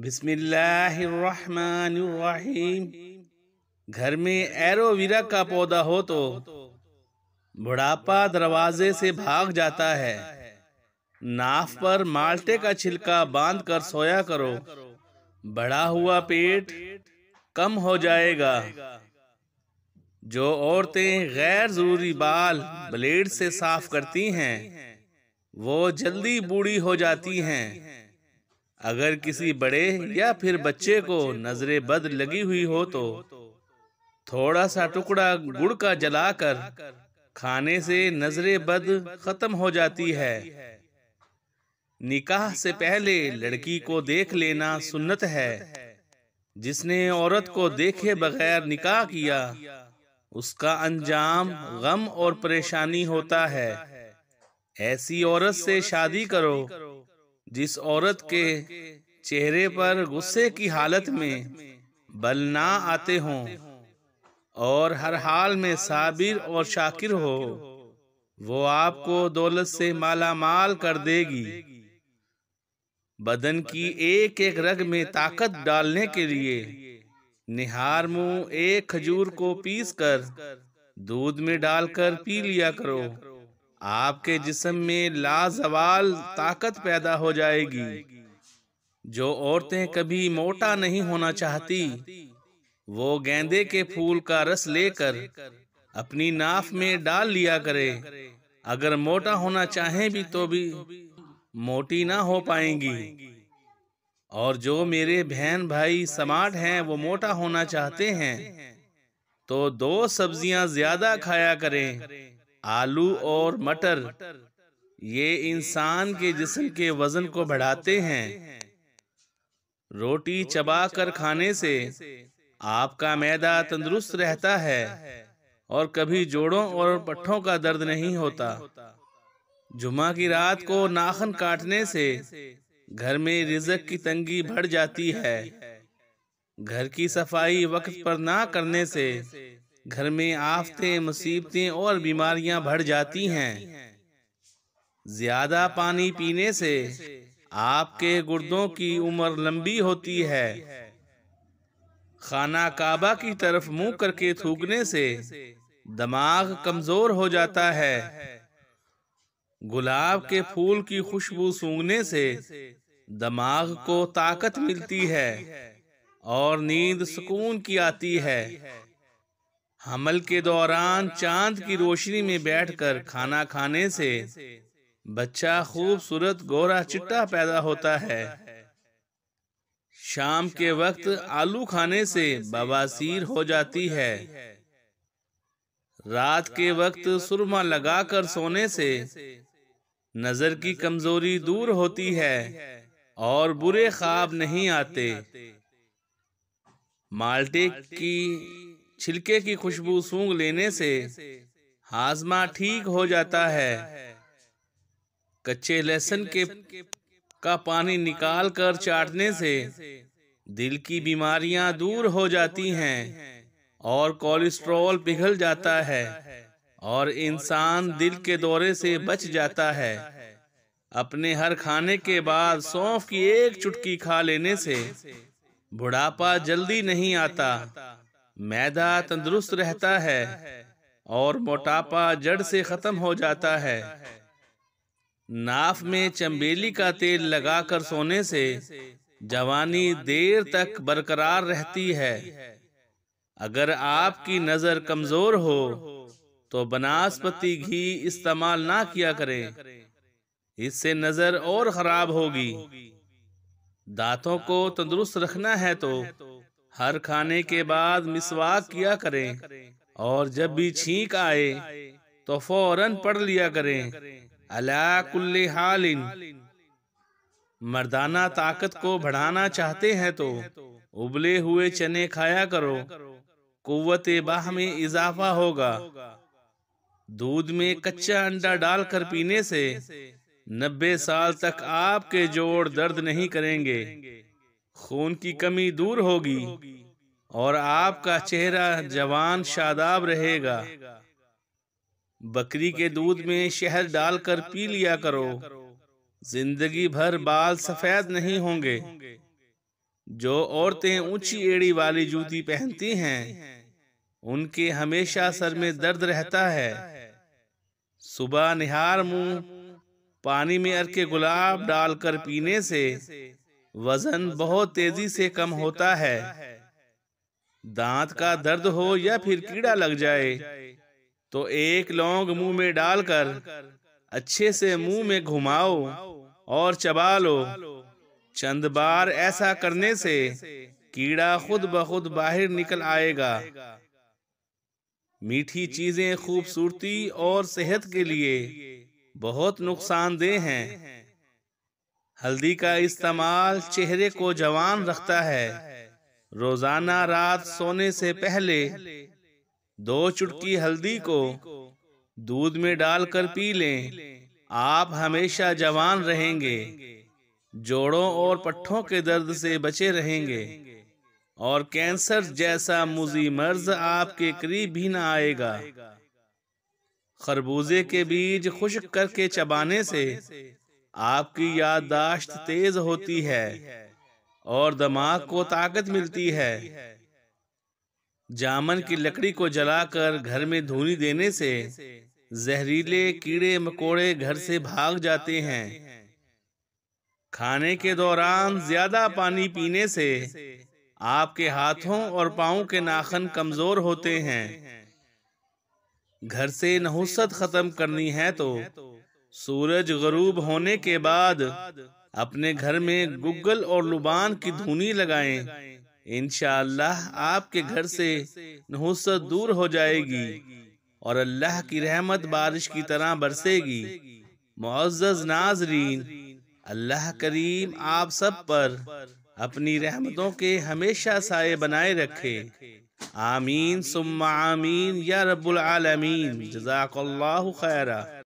बिस्मिल्लाहिर्रहमानिर्रहीम घर में एरोवीरा का पौधा हो तो बुढ़ापा दरवाजे से भाग जाता है नाफ पर माल्टे का छिलका बांध कर सोया करो बढ़ा हुआ पेट कम हो जाएगा जो औरतें गैर ज़रूरी बाल ब्लेड से साफ करती हैं वो जल्दी बूढ़ी हो जाती हैं अगर किसी बड़े या फिर बच्चे को नजरे बद लगी हुई हो तो थोड़ा सा टुकड़ा गुड़ का जलाकर खाने से नजरे बद खत्म हो जाती है निकाह से पहले लड़की को देख लेना सुन्नत है जिसने औरत को देखे बगैर निकाह किया उसका अंजाम गम और परेशानी होता है ऐसी औरत से शादी करो जिस औरत के चेहरे पर गुस्से की हालत में बल ना आते हों और हर हाल में साबिर और शाकिर हो वो आपको दौलत से माला माल कर देगी बदन की एक एक रग में ताकत डालने के लिए निहार मुंह एक खजूर को पीस कर दूध में डालकर पी लिया करो आपके जिसम में लाजवाल ताकत पैदा हो जाएगी जो औरतें कभी मोटा नहीं होना चाहती वो गेंदे के फूल का रस लेकर अपनी नाफ में डाल लिया करे अगर मोटा होना चाहें भी तो भी मोटी ना हो पाएंगी और जो मेरे बहन भाई समाट हैं वो मोटा होना चाहते हैं तो दो सब्जियां ज्यादा खाया करें आलू और मटर ये इंसान के जिस्म के वजन को बढ़ाते हैं रोटी चबा कर खाने से आपका मैदा तंदुरुस्त रहता है और कभी जोड़ों और पट्ठों का दर्द नहीं होता जुमा की रात को नाखन काटने से घर में रिजक की तंगी बढ़ जाती है घर की सफाई वक्त पर ना करने से घर में आफतें मुसीबतें और बीमारियां बढ़ जाती हैं ज्यादा पानी पीने से आपके गुर्दों की उम्र लंबी होती है खाना काबा की तरफ मुंह करके थूकने से दिमाग कमजोर हो जाता है गुलाब के फूल की खुशबू सूंघने से दिमाग को ताकत मिलती है और नींद सुकून की आती है हमल के दौरान चांद की रोशनी में बैठकर खाना खाने से बच्चा खूबसूरत गोरा चिट्टा पैदा होता है शाम के वक्त आलू खाने से बवासीर हो जाती है रात के वक्त सुरमा लगाकर सोने से नजर की कमजोरी दूर होती है और बुरे ख्वाब नहीं आते माल्टे की छिलके की खुशबू सूंघ लेने से हाजमा ठीक हो जाता है कच्चे लहसुन के का पानी निकाल कर चाटने से दिल की बीमारियां दूर हो जाती हैं और कोलेस्ट्रॉल पिघल जाता है और इंसान दिल के दौरे से बच जाता है अपने हर खाने के बाद सौंफ की एक चुटकी खा लेने से बुढ़ापा जल्दी नहीं आता मैदा तंदुरुस्त रहता है और मोटापा जड़ से ख़त्म हो जाता है नाफ में चंबेली का तेल लगाकर सोने से जवानी देर तक बरकरार रहती है अगर आपकी नज़र कमज़ोर हो तो, तो बनास्पति घी इस्तेमाल ना किया करें इससे नज़र और ख़राब होगी दांतों को तंदुरुस्त रखना है तो, तो हर खाने के बाद मिसवाक किया करें और जब भी छींक आए तो फौरन पढ़ लिया करें अला हालिन मर्दाना ताकत को बढ़ाना तो चाहते हैं तो उबले हुए चने खाया करो कुत बाह में इजाफा होगा दूध में कच्चा अंडा डालकर पीने से नब्बे साल तक आपके जोड़ दर्द नहीं करेंगे खून की कमी दूर होगी और आपका चेहरा जवान शादाब रहेगा बकरी के दूध में शहद डालकर पी लिया करो जिंदगी भर बाल सफेद नहीं होंगे जो औरतें ऊंची एड़ी वाली जूती पहनती हैं उनके हमेशा सर में दर्द रहता है सुबह निहार मुंह पानी में अरके गुलाब डालकर पीने से वजन बहुत तेजी से कम होता है दांत का दर्द हो या फिर कीड़ा लग जाए तो एक लौंग तो मुंह में डालकर अच्छे से मुंह में घुमाओ और चबा लो चंद बार ऐसा करने से कीड़ा खुद ब खुद बाहर निकल आएगा मीठी चीजें खूबसूरती और सेहत के लिए बहुत नुकसानदेह हैं हल्दी का इस्तेमाल चेहरे को जवान रखता है रोजाना रात सोने से पहले दो चुटकी हल्दी को दूध में डालकर पी लें आप हमेशा जवान रहेंगे जोड़ों और पट्ठों के दर्द से बचे रहेंगे और कैंसर जैसा मुजी मर्ज आपके करीब भी ना आएगा खरबूजे के बीज खुश करके चबाने से आपकी याददाश्त तेज होती है और दिमाग को ताकत मिलती है जामन की लकड़ी को जलाकर घर में धूनी देने से जहरीले कीड़े मकोड़े घर से भाग जाते हैं खाने के दौरान ज्यादा पानी पीने से आपके हाथों और पाओ के नाखन कमजोर होते हैं घर से नहुसत खत्म करनी है तो, तो सूरज गरूब होने के बाद अपने घर में गुग्गल और लुबान की धुनी लगाएं। इनशाला आपके घर से नहुसत दूर हो जाएगी और अल्लाह की रहमत बारिश की तरह बरसेगी मुआज़ नाजरीन अल्लाह करीम आप सब पर अपनी रहमतों के हमेशा साय बनाए रखे आमीन सुम्मा आमीन या रब्बुल आलमीन जजाकल्लाहु खैरा